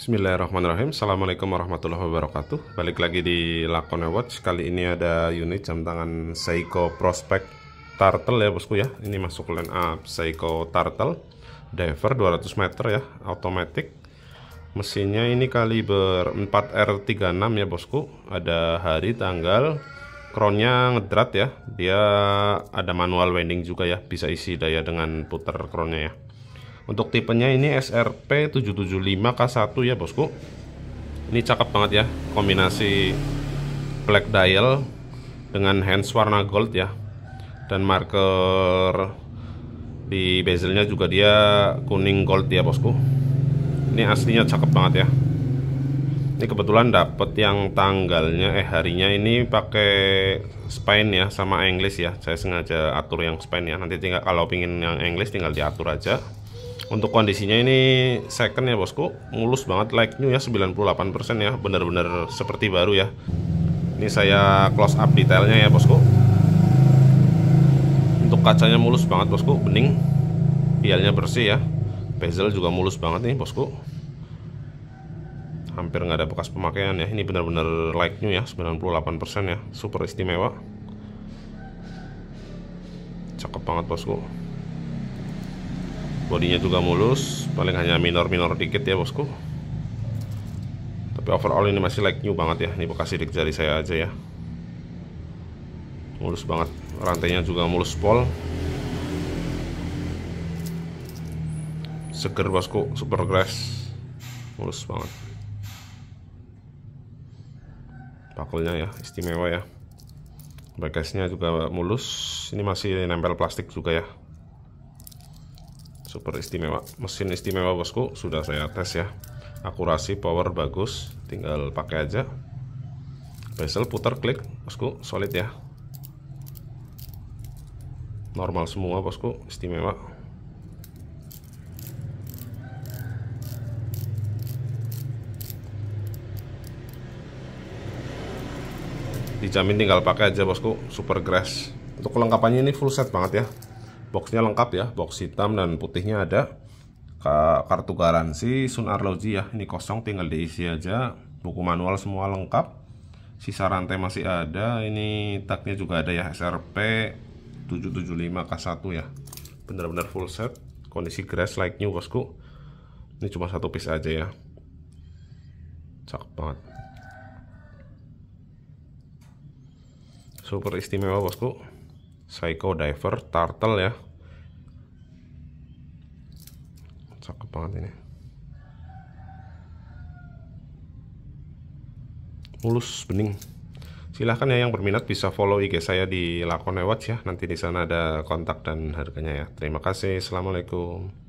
Bismillahirrahmanirrahim Assalamualaikum warahmatullahi wabarakatuh Balik lagi di Lakone Watch Kali ini ada unit jam tangan Seiko Prospect Turtle ya bosku ya Ini masuk line up Seiko Turtle Diver 200 meter ya Automatic Mesinnya ini kaliber 4R36 ya bosku Ada hari tanggal Kronnya ngedrat ya Dia ada manual winding juga ya Bisa isi daya dengan putar kronnya ya untuk tipenya ini SRP 775K1 ya bosku Ini cakep banget ya Kombinasi black dial dengan hands warna gold ya Dan marker di bezelnya juga dia kuning gold ya bosku Ini aslinya cakep banget ya ini kebetulan dapet yang tanggalnya eh harinya ini pakai spine ya sama English ya saya sengaja atur yang spine ya nanti tinggal kalau pingin yang English tinggal diatur aja untuk kondisinya ini second ya bosku mulus banget like new ya 98% ya bener-bener seperti baru ya ini saya close up detailnya ya bosku untuk kacanya mulus banget bosku bening pialnya bersih ya bezel juga mulus banget nih bosku hampir nggak ada bekas pemakaian ya ini benar-benar like new ya 98% ya super istimewa cakep banget bosku bodinya juga mulus paling hanya minor-minor dikit ya bosku tapi overall ini masih like new banget ya ini bekas sidik jari saya aja ya mulus banget rantainya juga mulus pol seger bosku super grass mulus banget pakelnya ya istimewa ya Bagasnya juga mulus ini masih nempel plastik juga ya super istimewa mesin istimewa bosku sudah saya tes ya akurasi power bagus tinggal pakai aja bezel putar klik bosku solid ya normal semua bosku istimewa dijamin tinggal pakai aja bosku super grass untuk kelengkapannya ini full set banget ya boxnya lengkap ya box hitam dan putihnya ada kartu garansi Sun Arloji ya ini kosong tinggal diisi aja buku manual semua lengkap sisa rantai masih ada ini tagnya juga ada ya SRP 775 K1 ya benar-benar full set kondisi grass like new bosku ini cuma satu piece aja ya cakep banget super istimewa bosku Psycho Diver Turtle ya cakep banget ini mulus bening silahkan ya yang berminat bisa follow IG saya di Lakon Watch ya nanti di sana ada kontak dan harganya ya terima kasih assalamualaikum